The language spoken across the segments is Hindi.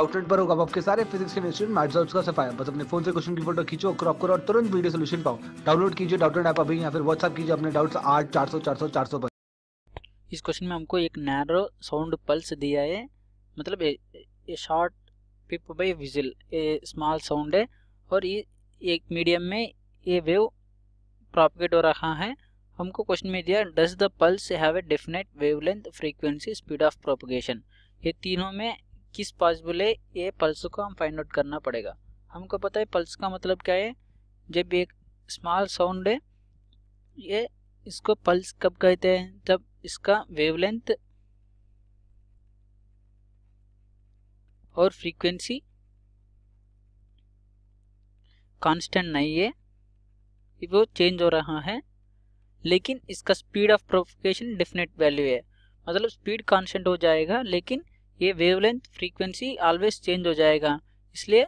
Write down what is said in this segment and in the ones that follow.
आउटलेट पर होगा आपके सारे फिजिक्स केमिस्ट्री मैथ्स और उसका सफाया बस अपने फोन से क्वेश्चन की फोटो खींचो क्रॉप करो और तुरंत वीडियो सोल्यूशन पाओ डाउनलोड कीजिए डाउटलेट ऐप अभी या फिर व्हाट्सअप कीजिए अपने डाउट्स आठ चार सौ चार सौ चार सौ पर इस क्वेश्चन में हमको एक नैरो साउंड पल्स दिया है मतलब ये शॉर्ट पिप बाई विजिल ये स्मॉल साउंड है और ये एक मीडियम में ये वेव प्रॉपगेट हो रहा है हमको क्वेश्चन में दिया does the pulse have a definite wavelength frequency speed of propagation ये तीनों में किस पॉसिबल है ये पल्स को हम फाइंड आउट करना पड़ेगा हमको पता है पल्स का मतलब क्या है जब एक स्मॉल साउंड है ये इसको पल्स कब कहते हैं जब इसका वेवलेंथ और फ्रीक्वेंसी कांस्टेंट नहीं है वो चेंज हो रहा है लेकिन इसका speed of propagation definite value है मतलब स्पीड कांस्टेंट हो जाएगा लेकिन ये वेवलेंथ फ्रीक्वेंसी ऑलवेज चेंज हो जाएगा इसलिए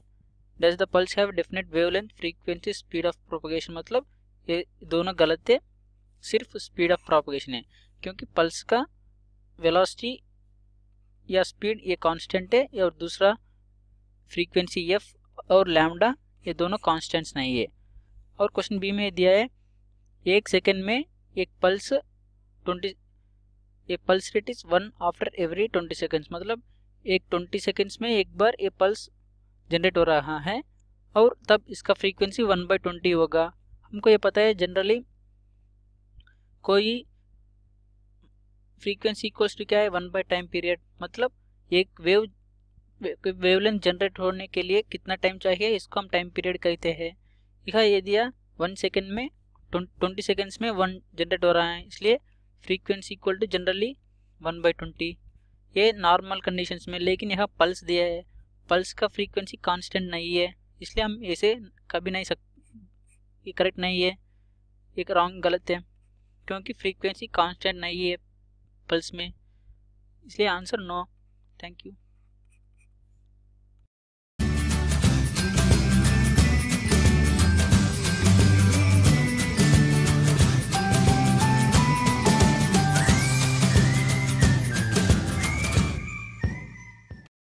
does the pulse have definite wavelength frequency speed of propagation मतलब ये दोनों गलत है सिर्फ स्पीड ऑफ प्रोपोगेशन है क्योंकि पल्स का वेलोसिटी या स्पीड ये कांस्टेंट है और दूसरा फ्रीक्वेंसी एफ और लैमडा ये दोनों कांस्टेंट्स नहीं है और क्वेश्चन बी में दिया है एक सेकेंड में एक पल्स ट्वेंटी ये pulse rate is one after every twenty seconds मतलब एक ट्वेंटी सेकेंड्स में एक बार ये पल्स जनरेट हो रहा है और तब इसका फ्रीक्वेंसी वन बाई ट्वेंटी होगा हमको ये पता है जनरली कोई फ्रीक्वेंसी इक्वल्स टू क्या है वन बाई टाइम पीरियड मतलब एक वेव वेवलेंथ जनरेट होने के लिए कितना टाइम चाहिए इसको हम टाइम पीरियड कहते हैं यह ये दिया वन सेकेंड में ट्वेंटी सेकेंड्स में वन जनरेट हो रहा है इसलिए frequency equal to generally one by twenty ये नॉर्मल कंडीशन में लेकिन यह पल्स दिया है पल्स का फ्रीक्वेंसी कांस्टेंट नहीं है इसलिए हम इसे कभी नहीं सक ये करेक्ट नहीं है एक रॉन्ग गलत है क्योंकि फ्रीक्वेंसी कांस्टेंट नहीं है पल्स में इसलिए आंसर नो थैंक यू